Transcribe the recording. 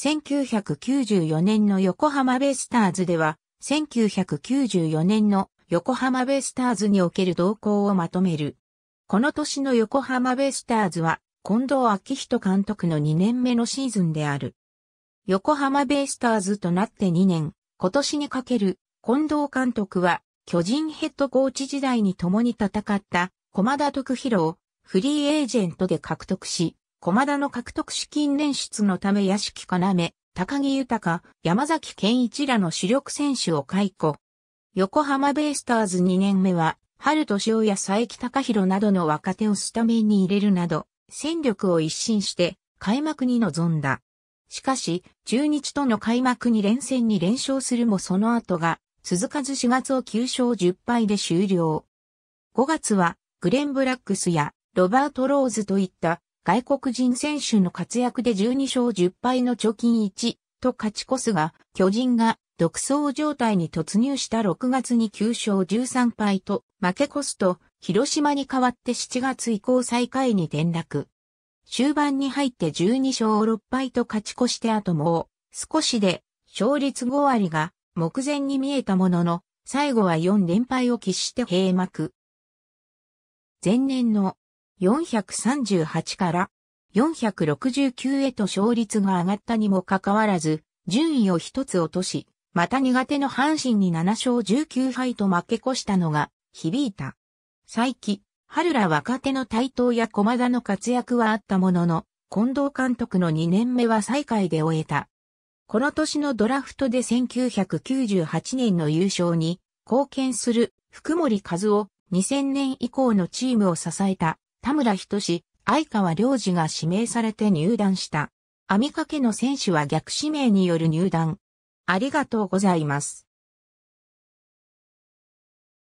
1994年の横浜ベイスターズでは、1994年の横浜ベイスターズにおける動向をまとめる。この年の横浜ベイスターズは、近藤昭人監督の2年目のシーズンである。横浜ベイスターズとなって2年、今年にかける近藤監督は、巨人ヘッドコーチ時代に共に戦った、駒田徳弘をフリーエージェントで獲得し、駒田の獲得資金捻出のため屋敷要、高木豊、山崎健一らの主力選手を解雇。横浜ベイスターズ2年目は、春敏夫や佐伯隆弘などの若手をスタメンに入れるなど、戦力を一新して開幕に臨んだ。しかし、中日との開幕に連戦に連勝するもその後が、続かず4月を9勝10敗で終了。5月は、グレン・ブラックスやロバート・ローズといった外国人選手の活躍で12勝10敗の貯金1と勝ち越すが、巨人が独走状態に突入した6月に9勝13敗と負け越すと、広島に代わって7月以降最下位に転落。終盤に入って12勝6敗と勝ち越して後も少しで勝率5割が目前に見えたものの最後は4連敗を喫して閉幕。前年の438から469へと勝率が上がったにもかかわらず、順位を一つ落とし、また苦手の阪神に7勝19敗と負け越したのが響いた。最近、春ら若手の台頭や駒田の活躍はあったものの、近藤監督の2年目は最下位で終えた。この年のドラフトで1998年の優勝に貢献する福森和夫2000年以降のチームを支えた田村仁、相川良二が指名されて入団した。網掛けの選手は逆指名による入団。ありがとうございます。